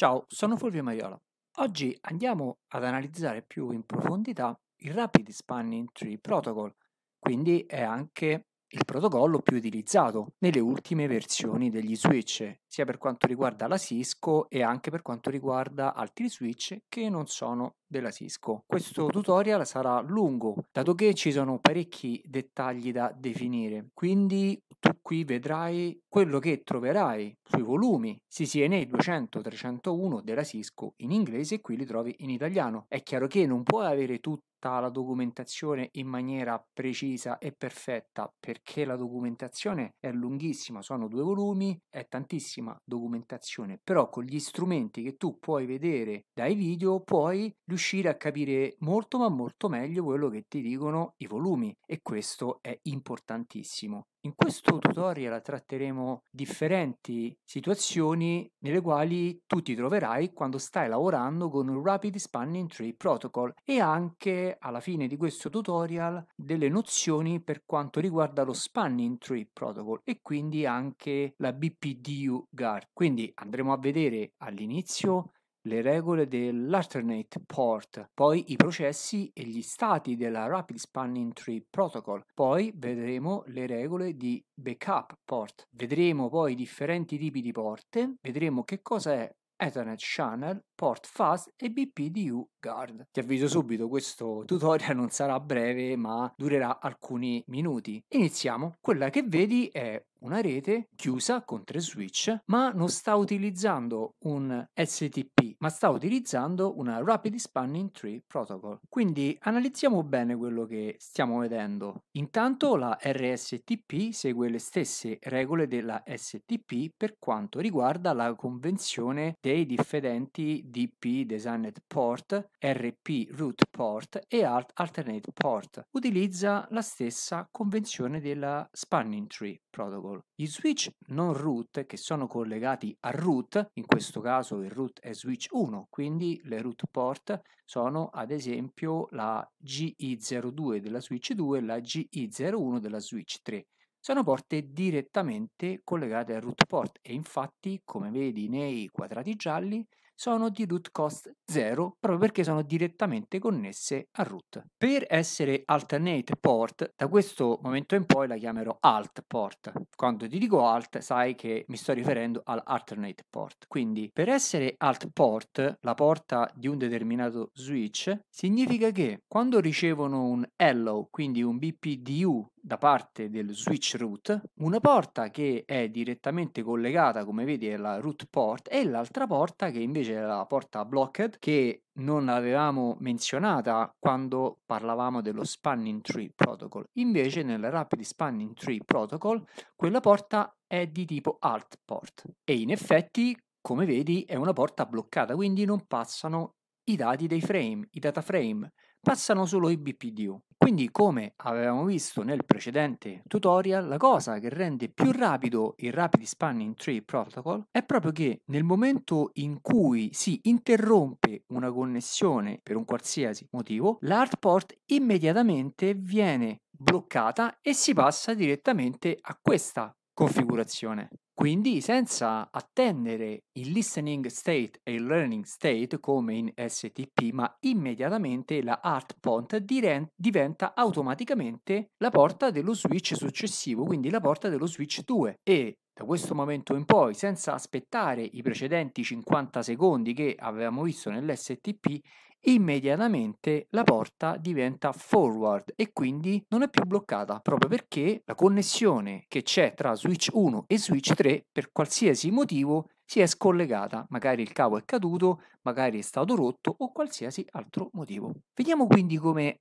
Ciao, sono Fulvio Maiola. Oggi andiamo ad analizzare più in profondità il Rapid Spanning Tree Protocol, quindi è anche il protocollo più utilizzato nelle ultime versioni degli switch, sia per quanto riguarda la Cisco e anche per quanto riguarda altri switch che non sono della Cisco. Questo tutorial sarà lungo, dato che ci sono parecchi dettagli da definire, quindi tu qui vedrai quello che troverai sui volumi CCNA 200-301 della Cisco in inglese e qui li trovi in italiano. È chiaro che non puoi avere tutti tutta la documentazione in maniera precisa e perfetta perché la documentazione è lunghissima, sono due volumi, è tantissima documentazione, però con gli strumenti che tu puoi vedere dai video puoi riuscire a capire molto ma molto meglio quello che ti dicono i volumi e questo è importantissimo. In questo tutorial tratteremo differenti situazioni nelle quali tu ti troverai quando stai lavorando con un Rapid Spanning Tree Protocol e anche alla fine di questo tutorial delle nozioni per quanto riguarda lo Spanning Tree Protocol e quindi anche la BPDU guard. Quindi andremo a vedere all'inizio le regole dell'alternate port, poi i processi e gli stati della Rapid Spanning Tree Protocol, poi vedremo le regole di backup port, vedremo poi differenti tipi di porte, vedremo che cosa è Ethernet Channel, Port FAS e BPDU Guard. Ti avviso subito, questo tutorial non sarà breve ma durerà alcuni minuti. Iniziamo. Quella che vedi è una rete chiusa con tre switch, ma non sta utilizzando un STP, ma sta utilizzando una Rapid Spanning Tree Protocol. Quindi analizziamo bene quello che stiamo vedendo. Intanto la RSTP segue le stesse regole della STP per quanto riguarda la convenzione dei differenti DP Designed Port, RP Root Port e Alt Alternate Port. Utilizza la stessa convenzione della Spanning Tree Protocol. Google. Gli switch non root che sono collegati a root, in questo caso il root è switch 1, quindi le root port sono ad esempio la GI02 della switch 2 e la GI01 della switch 3 sono porte direttamente collegate al root port e infatti come vedi nei quadrati gialli sono di root cost 0 proprio perché sono direttamente connesse a root. Per essere alternate port, da questo momento in poi la chiamerò alt port. Quando ti dico alt sai che mi sto riferendo all'alternate port. Quindi per essere alt port, la porta di un determinato switch, significa che quando ricevono un hello, quindi un BPDU da parte del switch root, una porta che è direttamente collegata, come vedi, è la root port e l'altra porta che invece è la porta blocked che non avevamo menzionata quando parlavamo dello spanning tree protocol. Invece nel rapid spanning tree protocol quella porta è di tipo alt port e in effetti come vedi è una porta bloccata, quindi non passano i dati dei frame, i data frame passano solo i BPDU. Quindi come avevamo visto nel precedente tutorial, la cosa che rende più rapido il Rapid Spanning Tree Protocol è proprio che nel momento in cui si interrompe una connessione per un qualsiasi motivo, l'hard port immediatamente viene bloccata e si passa direttamente a questa configurazione. Quindi, senza attendere il listening state e il learning state come in STP, ma immediatamente la art point diren- diventa automaticamente la porta dello switch successivo, quindi la porta dello switch 2 e da questo momento in poi, senza aspettare i precedenti 50 secondi che avevamo visto nell'STP, immediatamente la porta diventa forward e quindi non è più bloccata proprio perché la connessione che c'è tra switch 1 e switch 3 per qualsiasi motivo si è scollegata, magari il cavo è caduto, magari è stato rotto o qualsiasi altro motivo. Vediamo quindi come,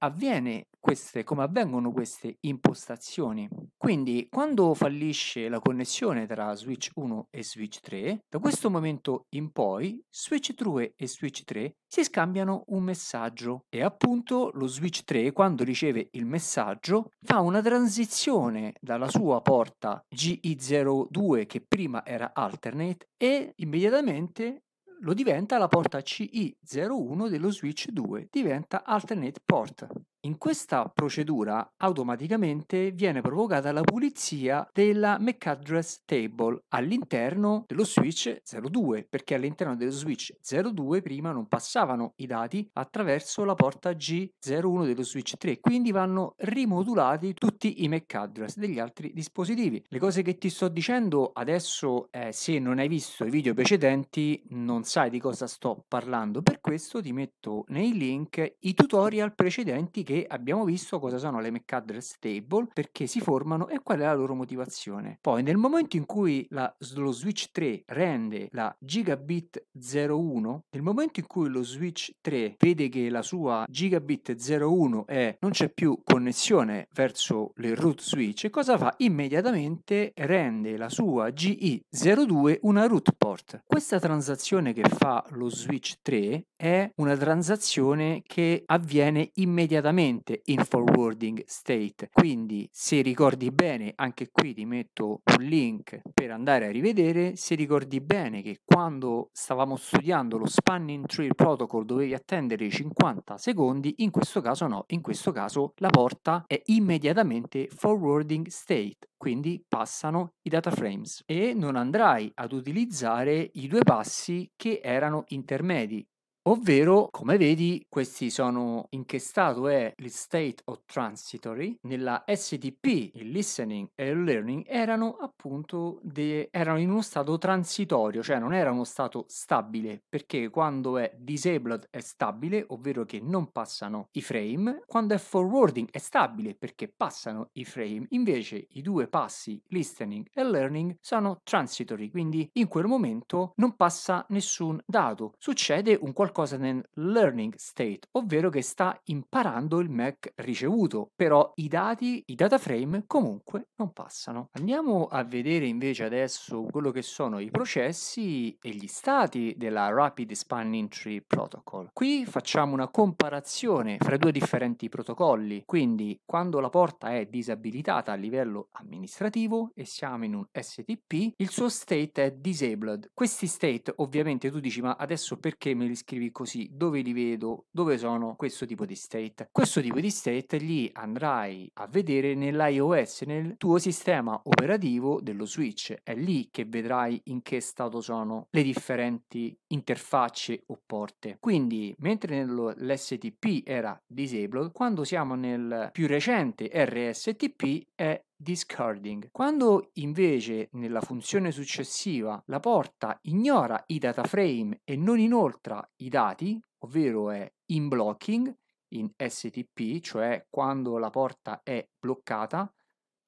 queste, come avvengono queste impostazioni. Quindi quando fallisce la connessione tra switch 1 e switch 3, da questo momento in poi switch 2 e switch 3 si scambiano un messaggio e appunto lo switch 3 quando riceve il messaggio fa una transizione dalla sua porta GI02 che prima era alternate e immediatamente lo diventa la porta CI01 dello switch 2, diventa alternate port. In questa procedura automaticamente viene provocata la pulizia della MAC address table all'interno dello switch 02, perché all'interno dello switch 02 prima non passavano i dati attraverso la porta G01 dello switch 3, quindi vanno rimodulati tutti i MAC address degli altri dispositivi. Le cose che ti sto dicendo adesso, eh, se non hai visto i video precedenti, non sai di cosa sto parlando, per questo ti metto nei link i tutorial precedenti che abbiamo visto cosa sono le address table, perché si formano e qual è la loro motivazione. Poi nel momento in cui la, lo switch 3 rende la gigabit 01, nel momento in cui lo switch 3 vede che la sua gigabit 01 è non c'è più connessione verso le root switch, cosa fa? Immediatamente rende la sua GI02 una root port. Questa transazione che che fa lo switch 3 è una transazione che avviene immediatamente in forwarding state. Quindi, se ricordi bene, anche qui ti metto un link per andare a rivedere. Se ricordi bene che quando stavamo studiando lo spanning tree protocol dovevi attendere 50 secondi, in questo caso no, in questo caso la porta è immediatamente forwarding state quindi passano i data frames e non andrai ad utilizzare i due passi che che erano intermedi Ovvero, come vedi, questi sono in che stato è l'estate o transitory. Nella STP il listening e il learning erano appunto de- erano in uno stato transitorio, cioè non era uno stato stabile, perché quando è disabled è stabile, ovvero che non passano i frame, quando è forwarding è stabile perché passano i frame, invece i due passi listening e learning sono transitory, quindi in quel momento non passa nessun dato, succede un qualcosa qualcosa nel learning state, ovvero che sta imparando il Mac ricevuto, però i dati, i data frame comunque non passano. Andiamo a vedere invece adesso quello che sono i processi e gli stati della Rapid Spanning Tree Protocol. Qui facciamo una comparazione fra due differenti protocolli, quindi quando la porta è disabilitata a livello amministrativo e siamo in un STP, il suo state è disabled. Questi state ovviamente tu dici ma adesso perché me li scrivi? obiettivi così dove li vedo, dove sono questo tipo di state. Questo tipo di state li andrai a vedere nell'iOS, nel tuo sistema operativo dello Switch. È lì che vedrai in che stato sono le differenti interfacce o porte. Quindi, mentre nell'STP era disabled, quando siamo nel più recente RSTP è discarding. Quando invece nella funzione successiva la porta ignora i data frame e non inoltra i dati, ovvero è in blocking in STP, cioè quando la porta è bloccata,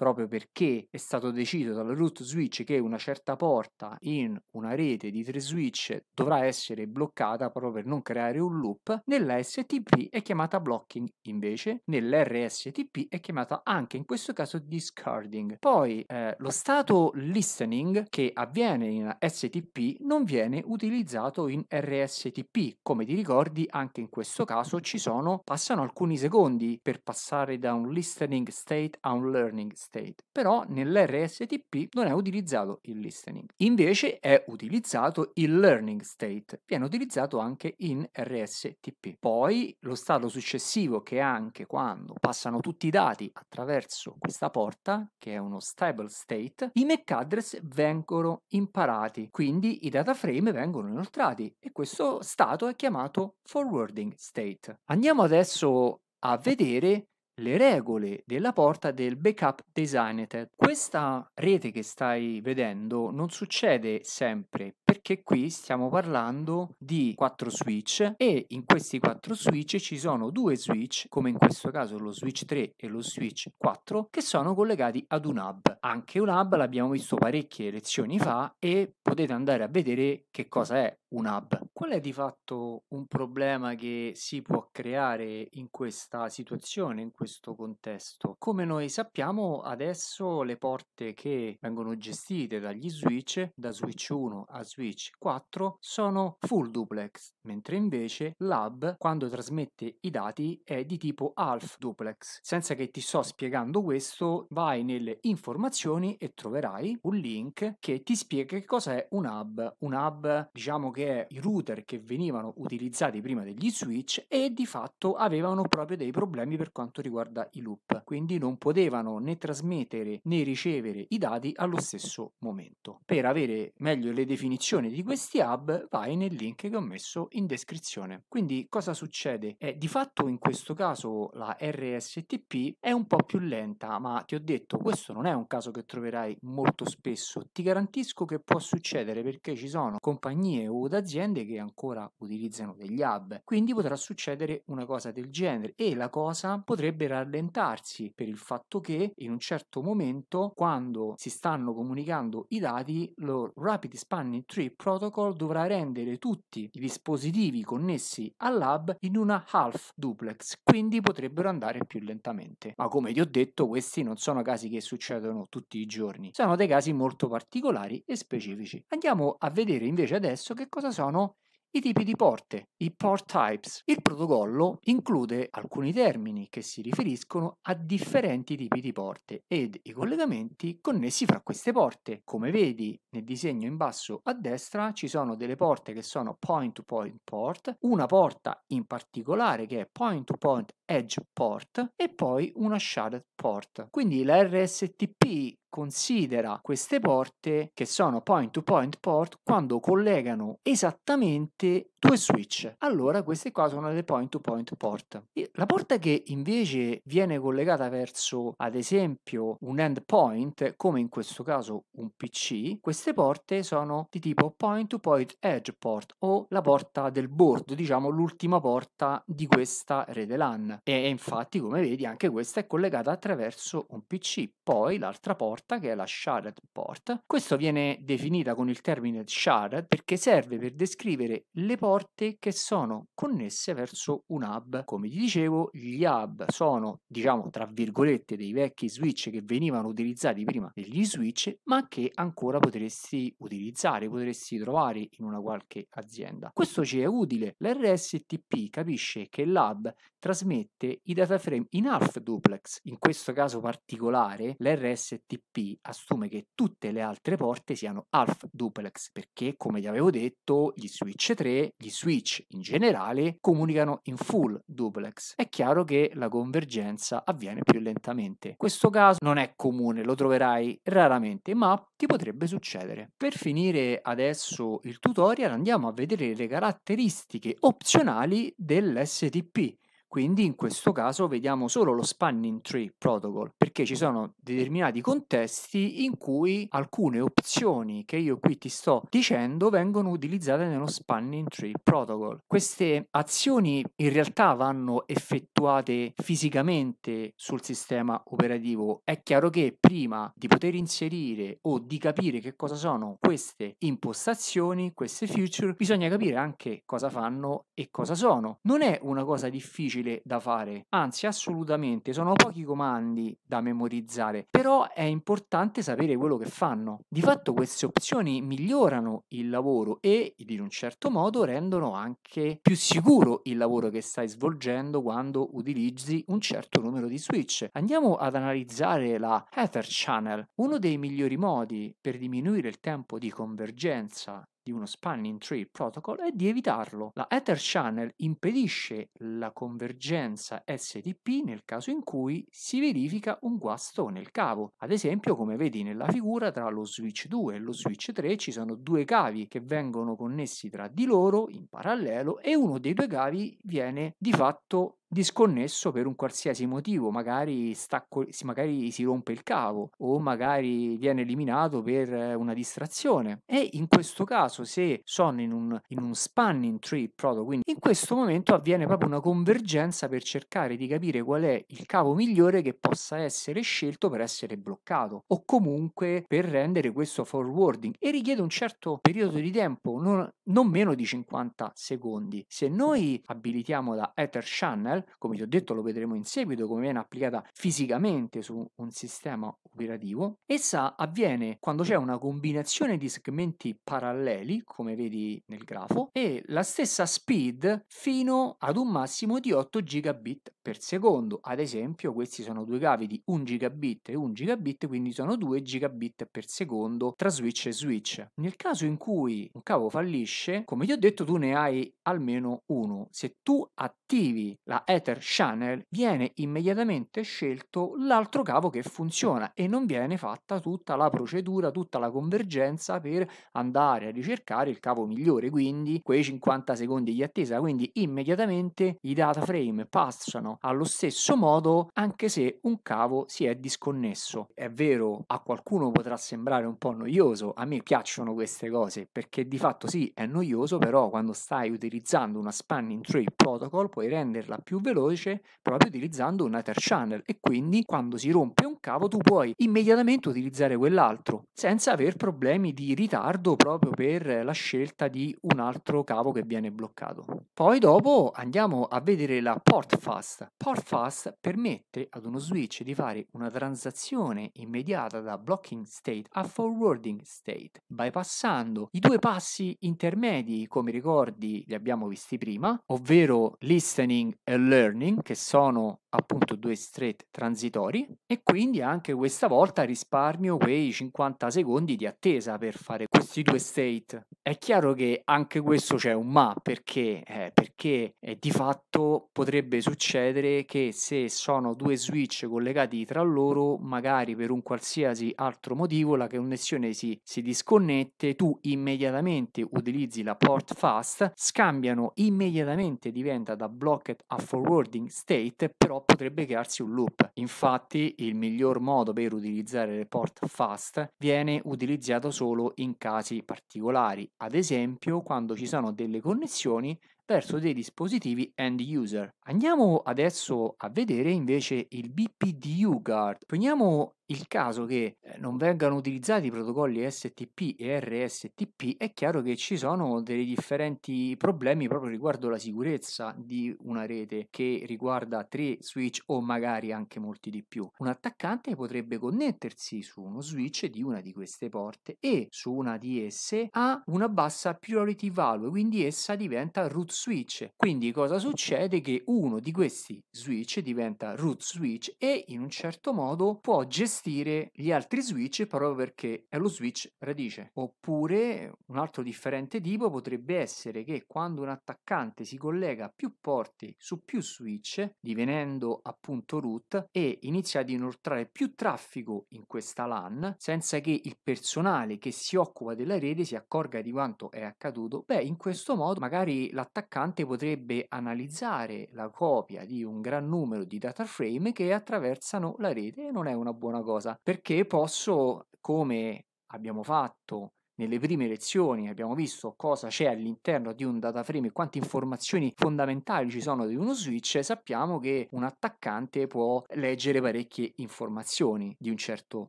proprio perché è stato deciso dalla root switch che una certa porta in una rete di tre switch dovrà essere bloccata proprio per non creare un loop, nella STP è chiamata blocking invece, nell'RSTP è chiamata anche in questo caso discarding. Poi eh, lo stato listening che avviene in STP non viene utilizzato in RSTP, come ti ricordi anche in questo caso ci sono, passano alcuni secondi per passare da un listening state a un learning state state, però nell'RSTP non è utilizzato il listening, invece è utilizzato il learning state, viene utilizzato anche in RSTP. Poi lo stato successivo che è anche quando passano tutti i dati attraverso questa porta, che è uno stable state, i MAC address vengono imparati, quindi i data frame vengono inoltrati e questo stato è chiamato forwarding state. Andiamo adesso a vedere le regole della porta del backup designated. Questa rete che stai vedendo non succede sempre perché qui stiamo parlando di quattro switch e in questi quattro switch ci sono due switch, come in questo caso lo switch 3 e lo switch 4, che sono collegati ad un hub. Anche un hub l'abbiamo visto parecchie lezioni fa e potete andare a vedere che cosa è un hub. Qual è di fatto un problema che si può creare in questa situazione, in questo contesto? Come noi sappiamo adesso le porte che vengono gestite dagli switch, da switch 1 a switch Switch 4 sono full duplex, mentre invece l'hub quando trasmette i dati è di tipo half duplex. Senza che ti sto spiegando questo, vai nelle informazioni e troverai un link che ti spiega che cos'è un hub. Un hub, diciamo che è i router che venivano utilizzati prima degli switch e di fatto avevano proprio dei problemi per quanto riguarda i loop, quindi non potevano né trasmettere né ricevere i dati allo stesso momento. Per avere meglio le definizioni descrizione di questi hub vai nel link che ho messo in descrizione. Quindi cosa succede? Eh, di fatto in questo caso la RSTP è un po' più lenta, ma ti ho detto questo non è un caso che troverai molto spesso. Ti garantisco che può succedere perché ci sono compagnie o aziende che ancora utilizzano degli hub. Quindi potrà succedere una cosa del genere e la cosa potrebbe rallentarsi per il fatto che in un certo momento quando si stanno comunicando i dati lo rapid spanning tree l3 Protocol dovrà rendere tutti i dispositivi connessi all'hub in una half duplex, quindi potrebbero andare più lentamente. Ma come ti ho detto, questi non sono casi che succedono tutti i giorni, sono dei casi molto particolari e specifici. Andiamo a vedere invece adesso che cosa sono i tipi di porte, i port types. Il protocollo include alcuni termini che si riferiscono a differenti tipi di porte ed i collegamenti connessi fra queste porte. Come vedi nel disegno in basso a destra ci sono delle porte che sono point to point port, una porta in particolare che è point to point edge port e poi una shared port. Quindi la RSTP considera queste porte che sono point to point port quando collegano esattamente due switch. Allora queste qua sono le point to point port. La porta che invece viene collegata verso ad esempio un endpoint, come in questo caso un PC, queste porte sono di tipo point to point edge port o la porta del board, diciamo l'ultima porta di questa rete LAN. E infatti come vedi anche questa è collegata attraverso un PC. Poi l'altra porta che è la shared port. Questo viene definita con il termine shared perché serve per descrivere le porte porte che sono connesse verso un hub. Come vi dicevo, gli hub sono, diciamo, tra virgolette, dei vecchi switch che venivano utilizzati prima degli switch, ma che ancora potresti utilizzare, potresti trovare in una qualche azienda. Questo ci è utile. L'RSTP capisce che l'hub trasmette i data frame in half duplex. In questo caso particolare, l'RSTP assume che tutte le altre porte siano half duplex, perché come vi avevo detto, gli switch 3 gli switch in generale comunicano in full duplex. È chiaro che la convergenza avviene più lentamente. Questo caso non è comune, lo troverai raramente, ma ti potrebbe succedere. Per finire adesso il tutorial andiamo a vedere le caratteristiche opzionali dell'STP. Quindi in questo caso vediamo solo lo spanning tree protocol, perché ci sono determinati contesti in cui alcune opzioni che io qui ti sto dicendo vengono utilizzate nello spanning tree protocol. Queste azioni in realtà vanno effettuate fisicamente sul sistema operativo. È chiaro che prima di poter inserire o di capire che cosa sono queste impostazioni, queste future, bisogna capire anche cosa fanno e cosa sono. Non è una cosa difficile difficile da fare, anzi assolutamente, sono pochi comandi da memorizzare, però è importante sapere quello che fanno. Di fatto queste opzioni migliorano il lavoro e in un certo modo rendono anche più sicuro il lavoro che stai svolgendo quando utilizzi un certo numero di switch. Andiamo ad analizzare la Ether Channel, uno dei migliori modi per diminuire il tempo di convergenza di uno spanning tree protocol è di evitarlo. La Ether Channel impedisce la convergenza STP nel caso in cui si verifica un guasto nel cavo. Ad esempio, come vedi nella figura, tra lo switch 2 e lo switch 3 ci sono due cavi che vengono connessi tra di loro in parallelo e uno dei due cavi viene di fatto disconnesso per un qualsiasi motivo, magari, stacco, magari, si rompe il cavo o magari viene eliminato per una distrazione. E in questo caso, se sono in un, in un spanning tree proprio, quindi in questo momento avviene proprio una convergenza per cercare di capire qual è il cavo migliore che possa essere scelto per essere bloccato o comunque per rendere questo forwarding e richiede un certo periodo di tempo, non, non meno di 50 secondi. Se noi abilitiamo la Ether Channel, come vi ho detto lo vedremo in seguito come viene applicata fisicamente su un sistema operativo, essa avviene quando c'è una combinazione di segmenti paralleli, come vedi nel grafo, e la stessa speed fino ad un massimo di 8 gigabit per secondo. Ad esempio questi sono due cavi di 1 gigabit e 1 gigabit, quindi sono 2 gigabit per secondo tra switch e switch. Nel caso in cui un cavo fallisce, come ti ho detto tu ne hai almeno uno. Se tu attivi la Ether Channel viene immediatamente scelto l'altro cavo che funziona e non viene fatta tutta la procedura, tutta la convergenza per andare a ricercare il cavo migliore, quindi quei 50 secondi di attesa, quindi immediatamente i data frame passano allo stesso modo anche se un cavo si è disconnesso. È vero, a qualcuno potrà sembrare un po' noioso, a me piacciono queste cose perché di fatto sì, è noioso, però quando stai utilizzando una spanning tree protocol puoi renderla più veloce proprio utilizzando un Ether Channel e quindi quando si rompe un cavo tu puoi immediatamente utilizzare quell'altro senza aver problemi di ritardo proprio per la scelta di un altro cavo che viene bloccato. Poi dopo andiamo a vedere la port fast. Port fast permette ad uno switch di fare una transazione immediata da blocking state a forwarding state, bypassando i due passi intermedi come ricordi li abbiamo visti prima, ovvero listening e learning, che sono appunto due straight transitori, e quindi anche questa volta risparmio quei 50 secondi di attesa per fare questi due state. È chiaro che anche questo c'è un ma, perché? Eh, perché eh, di fatto potrebbe succedere che se sono due switch collegati tra loro, magari per un qualsiasi altro motivo la connessione si, si disconnette, tu immediatamente utilizzi la port fast, scambiano immediatamente, diventa da blocket a forwarding state, però potrebbe crearsi un loop. Infatti il miglior modo per utilizzare le port fast viene utilizzato solo in casi particolari, ad esempio quando ci sono delle connessioni verso dei dispositivi end user. Andiamo adesso a vedere invece il BPDU guard. Prendiamo il caso che eh, non vengano utilizzati i protocolli STP e RSTP, è chiaro che ci sono dei differenti problemi proprio riguardo la sicurezza di una rete che riguarda tre switch o magari anche molti di più. Un attaccante potrebbe connettersi su uno switch di una di queste porte e su una di esse ha una bassa priority value, quindi essa diventa root switch. Quindi cosa succede? Che uno di questi switch diventa root switch e in un certo modo può gestire gestire gli altri switch proprio perché è lo switch radice. Oppure un altro differente tipo potrebbe essere che quando un attaccante si collega a più porte su più switch, divenendo appunto root, e inizia ad inoltrare più traffico in questa LAN senza che il personale che si occupa della rete si accorga di quanto è accaduto, beh, in questo modo magari l'attaccante potrebbe analizzare la copia di un gran numero di data frame che attraversano la rete e non è una buona cosa cosa, perché posso, come abbiamo fatto nelle prime lezioni abbiamo visto cosa c'è all'interno di un data frame e quante informazioni fondamentali ci sono di uno switch, sappiamo che un attaccante può leggere parecchie informazioni di un certo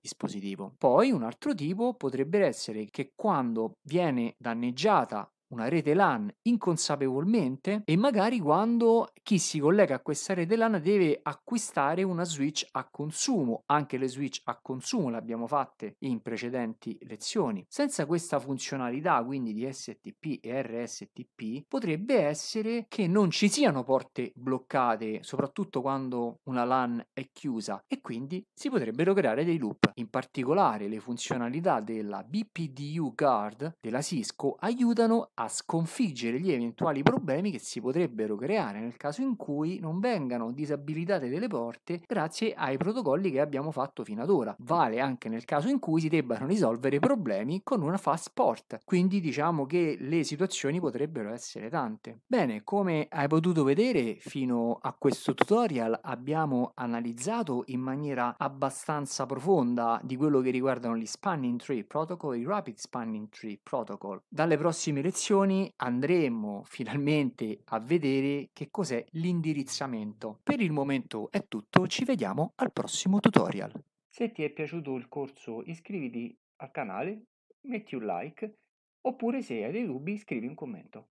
dispositivo. Poi un altro tipo potrebbe essere che quando viene danneggiata una rete LAN inconsapevolmente e magari quando chi si collega a questa rete LAN deve acquistare una switch a consumo, anche le switch a consumo le abbiamo fatte in precedenti lezioni. Senza questa funzionalità quindi di STP e RSTP potrebbe essere che non ci siano porte bloccate, soprattutto quando una LAN è chiusa e quindi si potrebbero creare dei loop. In particolare le funzionalità della BPDU Guard della Cisco aiutano a a sconfiggere gli eventuali problemi che si potrebbero creare nel caso in cui non vengano disabilitate delle porte grazie ai protocolli che abbiamo fatto fino ad ora. Vale anche nel caso in cui si debbano risolvere problemi con una fast port, quindi diciamo che le situazioni potrebbero essere tante. Bene, come hai potuto vedere fino a questo tutorial abbiamo analizzato in maniera abbastanza profonda di quello che riguardano gli Spanning Tree Protocol, i Rapid Spanning Tree Protocol. Dalle prossime lezioni lezioni andremo finalmente a vedere che cos'è l'indirizzamento. Per il momento è tutto, ci vediamo al prossimo tutorial. Se ti è piaciuto il corso iscriviti al canale, metti un like oppure se hai dei dubbi scrivi un commento.